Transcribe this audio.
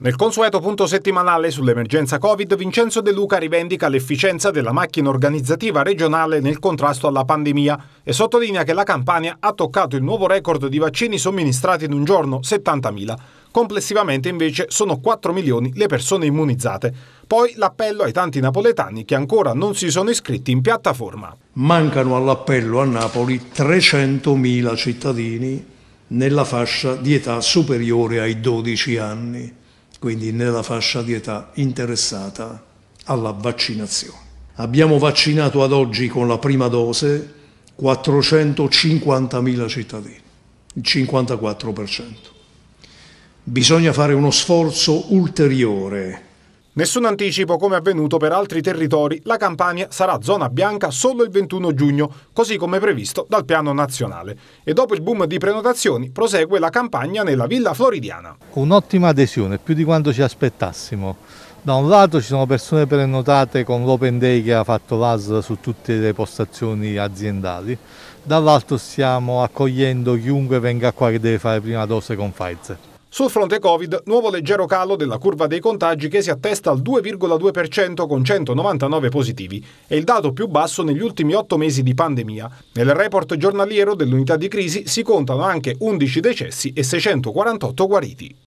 Nel consueto punto settimanale sull'emergenza Covid, Vincenzo De Luca rivendica l'efficienza della macchina organizzativa regionale nel contrasto alla pandemia e sottolinea che la Campania ha toccato il nuovo record di vaccini somministrati in un giorno, 70.000. Complessivamente invece sono 4 milioni le persone immunizzate. Poi l'appello ai tanti napoletani che ancora non si sono iscritti in piattaforma. Mancano all'appello a Napoli 300.000 cittadini nella fascia di età superiore ai 12 anni quindi nella fascia di età interessata alla vaccinazione. Abbiamo vaccinato ad oggi con la prima dose 450.000 cittadini, il 54%. Bisogna fare uno sforzo ulteriore Nessun anticipo come avvenuto per altri territori, la Campania sarà zona bianca solo il 21 giugno, così come previsto dal piano nazionale. E dopo il boom di prenotazioni prosegue la campagna nella Villa Floridiana. Un'ottima adesione, più di quanto ci aspettassimo. Da un lato ci sono persone prenotate con l'open day che ha fatto l'AS su tutte le postazioni aziendali, dall'altro stiamo accogliendo chiunque venga qua che deve fare prima dose con Pfizer. Sul fronte Covid, nuovo leggero calo della curva dei contagi che si attesta al 2,2% con 199 positivi. È il dato più basso negli ultimi 8 mesi di pandemia. Nel report giornaliero dell'unità di crisi si contano anche 11 decessi e 648 guariti.